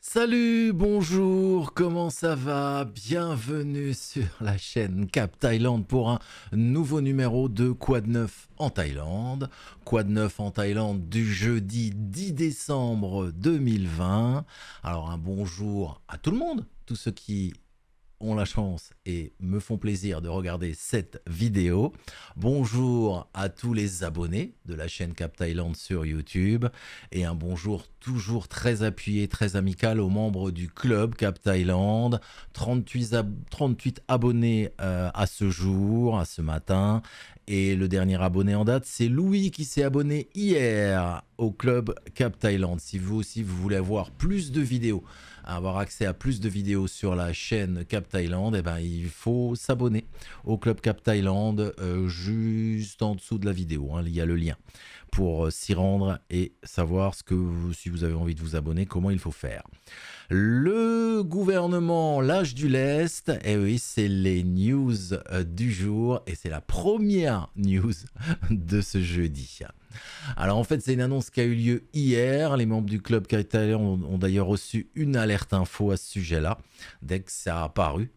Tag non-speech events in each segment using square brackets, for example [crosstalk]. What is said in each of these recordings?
Salut, bonjour, comment ça va Bienvenue sur la chaîne Cap Thaïlande pour un nouveau numéro de Quad 9 en Thaïlande. Quad 9 en Thaïlande du jeudi 10 décembre 2020. Alors un bonjour à tout le monde, tous ceux qui la chance et me font plaisir de regarder cette vidéo. Bonjour à tous les abonnés de la chaîne Cap Thailand sur YouTube et un bonjour toujours très appuyé, très amical aux membres du club Cap Thailand. 38, abonnés euh, à ce jour, à ce matin. Et le dernier abonné en date, c'est Louis qui s'est abonné hier au club Cap Thailand. Si vous aussi vous voulez avoir plus de vidéos avoir accès à plus de vidéos sur la chaîne Cap Thaïlande, eh ben, il faut s'abonner au Club Cap Thaïlande euh, juste en dessous de la vidéo. Hein, il y a le lien pour euh, s'y rendre et savoir ce que si vous avez envie de vous abonner, comment il faut faire. Le gouvernement L'âge du lest, et eh oui, c'est les news euh, du jour et c'est la première news de ce jeudi. Alors en fait, c'est une annonce qui a eu lieu hier. Les membres du club catalan ont, ont d'ailleurs reçu une alerte info à ce sujet-là dès que ça a apparu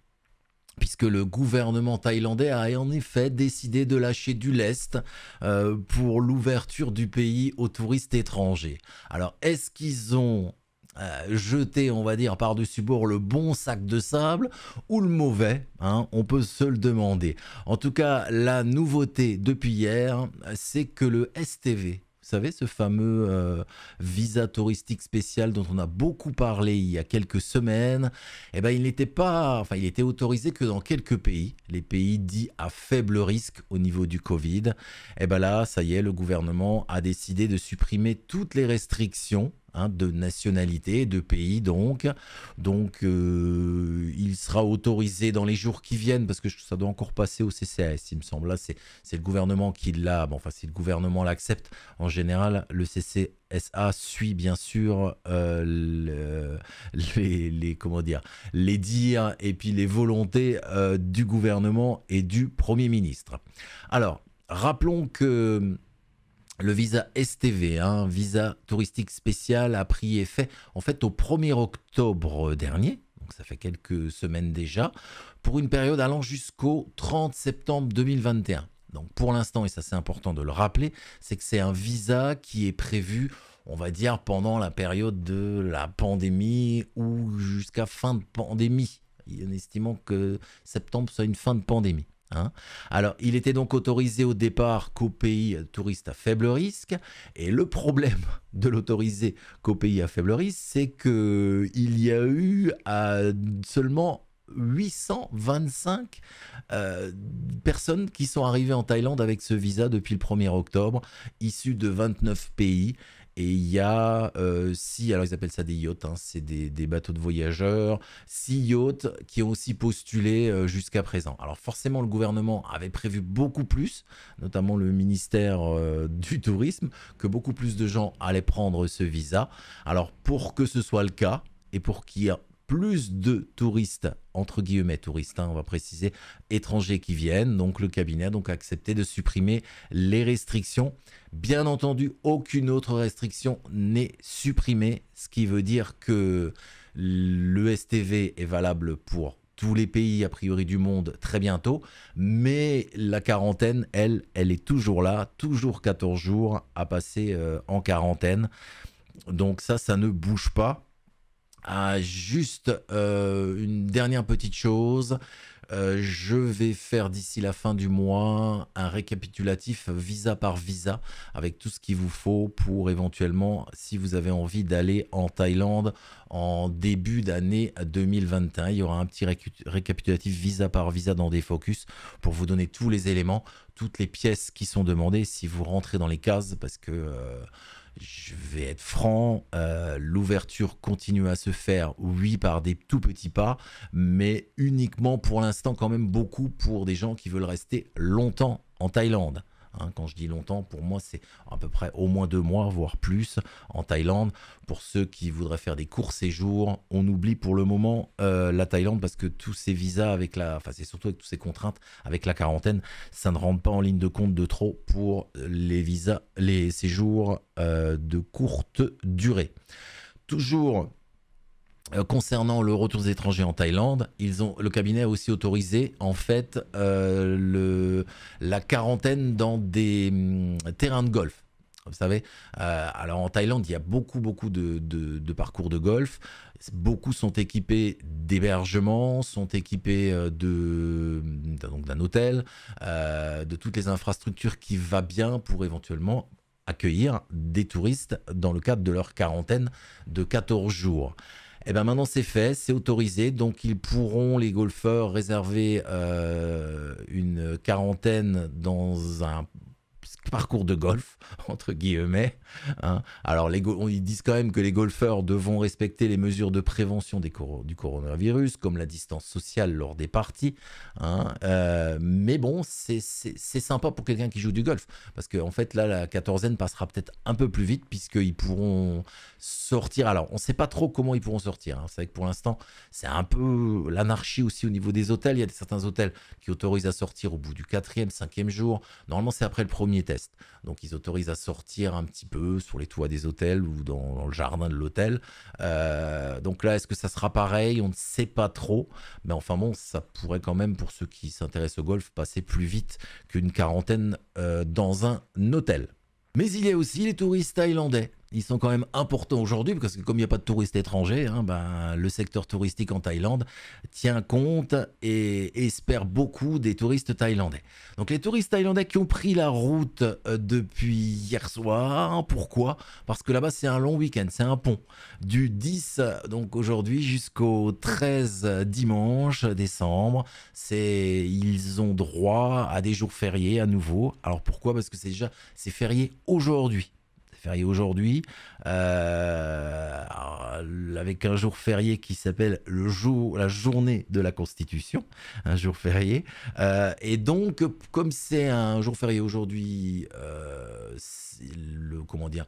puisque le gouvernement thaïlandais a en effet décidé de lâcher du lest euh, pour l'ouverture du pays aux touristes étrangers. Alors, est-ce qu'ils ont euh, jeté, on va dire, par-dessus bord le bon sac de sable ou le mauvais, hein, on peut se le demander. En tout cas, la nouveauté depuis hier, c'est que le STV vous savez, ce fameux euh, visa touristique spécial dont on a beaucoup parlé il y a quelques semaines, eh ben, il n'était pas, enfin, il était autorisé que dans quelques pays, les pays dits à faible risque au niveau du Covid. Eh ben là, ça y est, le gouvernement a décidé de supprimer toutes les restrictions Hein, de nationalité, de pays donc. Donc euh, il sera autorisé dans les jours qui viennent, parce que ça doit encore passer au CCAS, il me semble. Là, c'est le gouvernement qui l'a, bon, enfin si le gouvernement l'accepte, en général, le CCSA suit bien sûr euh, [laughs] les, comment dire, les dires et puis les volontés euh, du gouvernement et du Premier ministre. Alors, rappelons que le visa STV, un hein, visa touristique spécial a pris effet en fait, au 1er octobre dernier, donc ça fait quelques semaines déjà, pour une période allant jusqu'au 30 septembre 2021. Donc pour l'instant, et ça c'est important de le rappeler, c'est que c'est un visa qui est prévu, on va dire, pendant la période de la pandémie ou jusqu'à fin de pandémie, en estimant que septembre soit une fin de pandémie. Hein. Alors, il était donc autorisé au départ qu'aux pays touristes à faible risque. Et le problème de l'autoriser qu'aux pays à faible risque, c'est que il y a eu seulement 825 euh, personnes qui sont arrivées en Thaïlande avec ce visa depuis le 1er octobre, issues de 29 pays. Et il y a, euh, alors ils appellent ça des yachts, hein, c'est des, bateaux de voyageurs, six yachts qui ont aussi postulé euh, jusqu'à présent. Alors forcément, le gouvernement avait prévu beaucoup plus, notamment le ministère euh, [laughs] du Tourisme, que beaucoup plus de gens allaient prendre ce visa. Alors pour que ce soit le cas, et pour qu'il y ait plus de touristes, entre guillemets touristes, hein, on va préciser, étrangers qui viennent. Donc le cabinet a donc accepté de supprimer les restrictions. Bien entendu, aucune autre restriction n'est supprimée, ce qui veut dire que le STV est valable pour tous les pays a priori du monde très bientôt, mais la quarantaine, elle, elle est toujours là, toujours 14 jours à passer euh, en quarantaine. Donc ça, ça ne bouge pas juste euh, une dernière petite chose. Euh, je vais faire d'ici la fin du mois un récapitulatif visa par visa avec tout ce qu'il vous faut pour éventuellement, si vous avez envie d'aller en Thaïlande en début d'année 2021, il y aura un petit récapitulatif visa par visa dans des focus pour vous donner tous les éléments, toutes les pièces qui sont demandées si vous rentrez dans les cases parce que... Euh, je vais être franc, euh, l'ouverture continue à se faire, oui, par des tout petits pas, mais uniquement pour l'instant quand même beaucoup pour des gens qui veulent rester longtemps en Thaïlande. Hein, quand je dis longtemps, pour moi, c'est à peu près au moins deux mois, voire plus, en Thaïlande. Pour ceux qui voudraient faire des courts séjours, on oublie pour le moment euh, la Thaïlande parce que tous ces visas avec la, enfin c'est surtout avec toutes ces contraintes, avec la quarantaine, ça ne rentre pas en ligne de compte de trop pour les visas, les séjours euh, de courte durée. Toujours euh, concernant le retour des étrangers en Thaïlande, ils ont, le cabinet a aussi autorisé en fait euh, le, la quarantaine dans des mm, terrains de golf. Vous savez, euh, alors en Thaïlande, il y a beaucoup, beaucoup de, parcours de golf. Beaucoup sont équipés d'hébergements, sont équipés mm, d'un hôtel, de toutes les infrastructures qui va bien pour éventuellement accueillir des touristes dans le cadre de leur quarantaine de 14 jours. Et eh ben maintenant c'est fait, c'est autorisé, donc ils pourront les golfeurs réserver euh, une quarantaine dans un parcours de golf, [laughs] entre guillemets. Hein. Alors, les, ils disent quand même que les golfeurs devront respecter les mesures de prévention du coronavirus, comme la distance sociale lors des parties. Hein. Euh, mais bon, c'est sympa pour quelqu'un qui joue du golf, parce qu'en en fait, là, la quatorzaine passera peut-être un peu plus vite, puisqu'ils pourront sortir. Alors, on ne sait pas trop comment ils pourront sortir. Hein. C'est vrai que pour l'instant, c'est un peu l'anarchie aussi au niveau des hôtels. Il y a certains hôtels qui autorisent à sortir au bout du quatrième, cinquième jour. Normalement, c'est après le premier test. Donc ils autorisent à sortir un petit peu sur les toits des hôtels ou dans, le jardin de l'hôtel. Euh, donc là, est-ce que ça sera pareil On ne sait pas trop. Mais enfin bon, ça pourrait quand même, pour ceux qui s'intéressent au golf, passer plus vite qu'une quarantaine euh, dans un hôtel. Mais il y a aussi les touristes thaïlandais ils sont quand même importants aujourd'hui, parce que comme il n'y a pas de touristes étrangers, hein, ben, le secteur touristique en Thaïlande tient compte et espère beaucoup des touristes thaïlandais. Donc les touristes thaïlandais qui ont pris la route euh, depuis hier soir, pourquoi Parce que là-bas c'est un long week-end, c'est un pont. Du 10, donc aujourd'hui, jusqu'au 13 dimanche décembre, c'est ils ont droit à des jours fériés à nouveau. Alors pourquoi Parce que c'est déjà férié aujourd'hui férié aujourd'hui, euh, avec un jour férié qui s'appelle le jour, la journée de la Constitution, un jour férié. Euh, et donc, comme c'est un jour férié aujourd'hui, euh, le comment dire,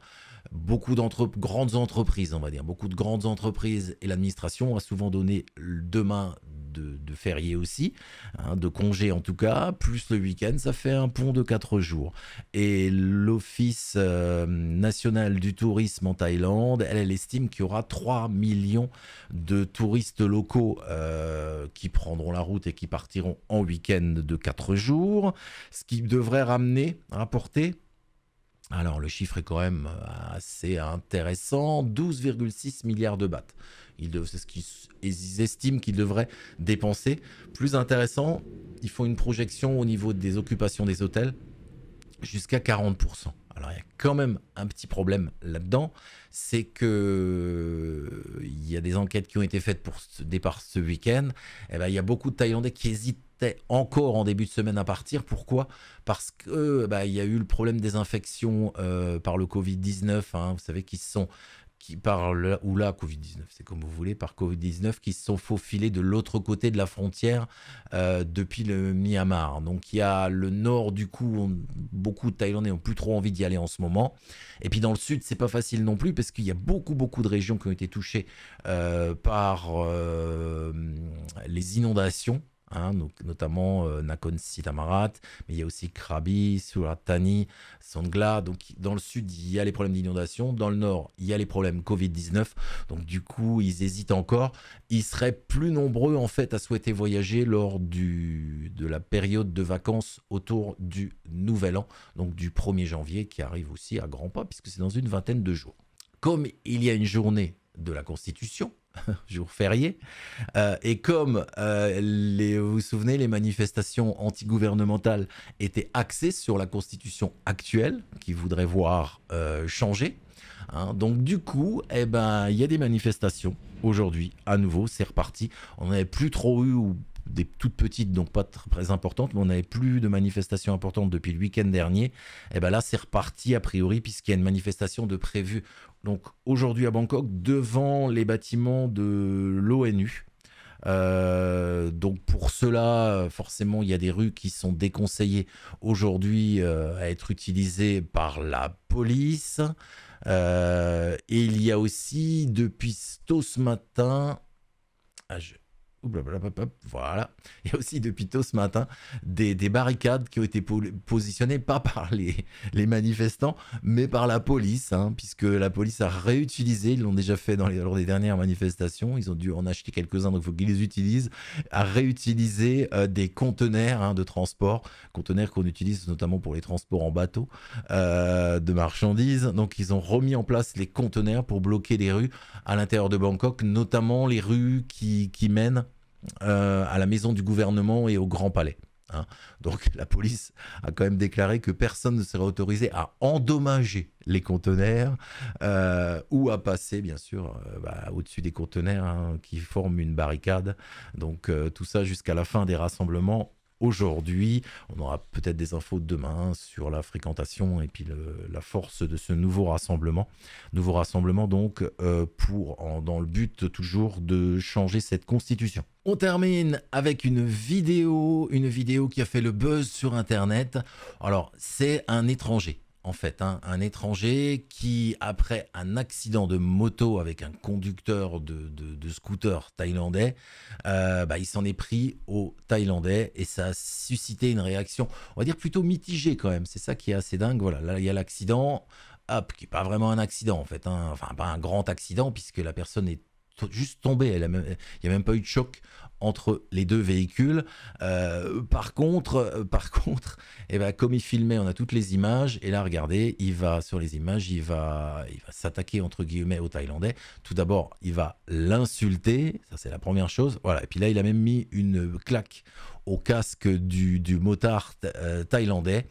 beaucoup d'entre grandes entreprises, on va dire, beaucoup de grandes entreprises et l'administration a souvent donné demain de, fériés aussi, hein, de congés en tout cas, plus le week-end, ça fait un pont de quatre jours. Et l'Office euh, national du tourisme en Thaïlande, elle, estime qu'il y aura 3 millions de touristes locaux euh, qui prendront la route et qui partiront en week-end de quatre jours, ce qui devrait ramener, rapporter, alors le chiffre est quand même euh, assez intéressant, 12,6 milliards de bahts. C'est ce qu'ils estiment qu'ils devraient dépenser. Plus intéressant, ils font une projection au niveau des occupations des hôtels jusqu'à 40%. Alors il y a quand même un petit problème là-dedans, c'est que euh, il y a des enquêtes qui ont été faites pour ce départ ce week-end. Eh ben, il y a beaucoup de Thaïlandais qui hésitent encore en début de semaine à partir. Pourquoi Parce que bah, il y a eu le problème des infections euh, par le Covid-19, hein, vous savez, qui sont qui par ou là Covid-19, c'est comme vous voulez, par Covid-19 qui se sont faufilés de l'autre côté de la frontière euh, depuis le Myanmar. Donc il y a le nord du coup, beaucoup de Thaïlandais ont plus trop envie d'y aller en ce moment. Et puis dans le sud, c'est pas facile non plus parce qu'il y a beaucoup beaucoup de régions qui ont été touchées euh, par les inondations Hein, notamment euh, Nakhon Sitamarat, mais il y a aussi Krabi, Suratani, Songla. Donc dans le sud, il y a les problèmes d'inondation, dans le nord, il y a les problèmes Covid-19. Donc du coup, ils hésitent encore. Ils seraient plus nombreux en fait à souhaiter voyager lors de la période de vacances autour du Nouvel An, donc du 1er janvier qui arrive aussi à grands pas puisque c'est dans une vingtaine de jours. Comme il y a une journée de la Constitution, [laughs] jour férié. Euh, et comme euh, les, vous vous souvenez, les manifestations antigouvernementales étaient axées sur la constitution actuelle, qui voudrait voir euh, changer. Hein. Donc du coup, eh ben, il ben, y a des manifestations aujourd'hui. À nouveau, c'est reparti. On n'avait plus trop eu des toutes petites, donc pas très importantes, mais on n'avait plus de manifestations importantes depuis le week-end dernier. Et eh bien là, c'est reparti a priori, puisqu'il y a une manifestation de prévue. Donc aujourd'hui à Bangkok, devant les bâtiments de l'ONU. Euh, donc pour cela, forcément, il y a des rues qui sont déconseillées aujourd'hui euh, à être utilisées par la police. Euh, et il y a aussi, depuis tôt ce matin, ah, je, voilà. [laughs] Il y a aussi depuis tôt ce matin des, des barricades qui ont été positionnées pas par les, les, manifestants, mais par la police, hein, puisque la police a réutilisé, ils l'ont déjà fait dans les, lors des dernières manifestations, ils ont dû en acheter quelques-uns, donc il faut qu'ils les utilisent, à réutiliser euh, des conteneurs hein, de transport, conteneurs qu'on utilise notamment pour les transports en bateau euh, de marchandises. Donc ils ont remis en place les conteneurs pour bloquer les rues à l'intérieur de Bangkok, notamment les rues qui, qui mènent euh, à la maison du gouvernement et au Grand Palais. Hein. Donc la police a quand même déclaré que personne ne serait autorisé à endommager les conteneurs euh, ou à passer bien sûr euh, bah, au-dessus des conteneurs hein, qui forment une barricade. Donc tout ça jusqu'à la fin des rassemblements aujourd'hui. On aura peut-être des infos demain sur la fréquentation et puis la force de ce nouveau rassemblement. Nouveau rassemblement donc euh, pour dans le but toujours de changer cette constitution. On termine avec une vidéo, une vidéo qui a fait le buzz sur Internet. Alors c'est un étranger en fait, hein, un étranger qui, après un accident de moto avec un conducteur de, scooter thaïlandais, euh, bah, il s'en est pris au Thaïlandais et ça a suscité une réaction, on va dire plutôt mitigée quand même. C'est ça qui est assez dingue. Voilà, là, il y a l'accident, hop, qui n'est pas vraiment un accident en fait, hein. enfin, pas un grand accident puisque la personne est juste tombée. Elle même, il n'y a même pas eu de choc entre les deux véhicules. Euh, par contre, euh, par contre, [laughs] et eh ben, comme il filmait, on a toutes les images. Et là, regardez, il va sur les images, il va, il va s'attaquer entre guillemets au Thaïlandais. Tout d'abord, il va l'insulter. Ça, c'est la première chose. Voilà. Et puis là, il a même mis une claque au casque du, motard euh, thaïlandais.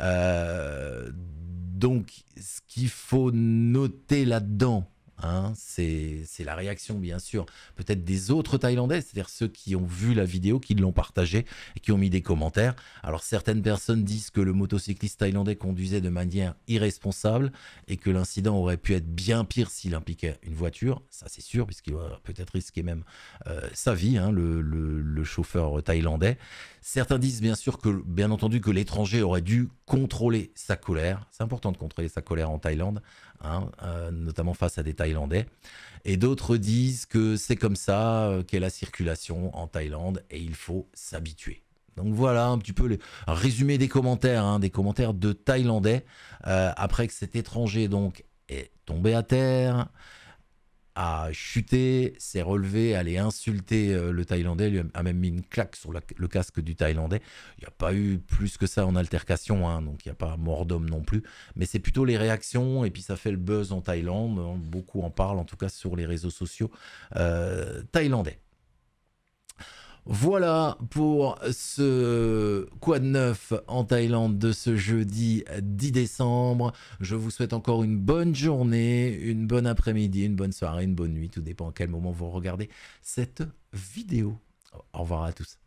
donc, ce qu'il faut noter là-dedans, Hein, c'est la réaction, bien sûr, peut-être des autres Thaïlandais, c'est-à-dire ceux qui ont vu la vidéo, qui l'ont partagée et qui ont mis des commentaires. Alors, certaines personnes disent que le motocycliste thaïlandais conduisait de manière irresponsable et que l'incident aurait pu être bien pire s'il impliquait une voiture. Ça, c'est sûr, puisqu'il aurait peut-être risqué même euh, sa vie, hein, le, chauffeur thaïlandais. Certains disent, bien sûr, que, bien entendu, que l'étranger aurait dû contrôler sa colère. C'est important de contrôler sa colère en Thaïlande, hein, euh, notamment face à des Thaïlandais et d'autres disent que c'est comme ça euh, qu'est la circulation en Thaïlande et il faut s'habituer. Donc voilà un petit peu le résumé des commentaires, hein, des commentaires de Thaïlandais, euh, après que cet étranger donc est tombé à terre, a chuté, s'est relevé, allé insulter euh, le Thaïlandais, lui a même mis une claque sur le casque du Thaïlandais. Il n'y a pas eu plus que ça en altercation, hein, donc il n'y a pas mort d'homme non plus. Mais c'est plutôt les réactions, et puis ça fait le buzz en Thaïlande, beaucoup en parlent en tout cas sur les réseaux sociaux euh, thaïlandais. Voilà pour ce quad neuf en Thaïlande de ce jeudi 10 décembre. Je vous souhaite encore une bonne journée, une bonne après-midi, une bonne soirée, une bonne nuit. Tout dépend à quel moment vous regardez cette vidéo. Au revoir à tous.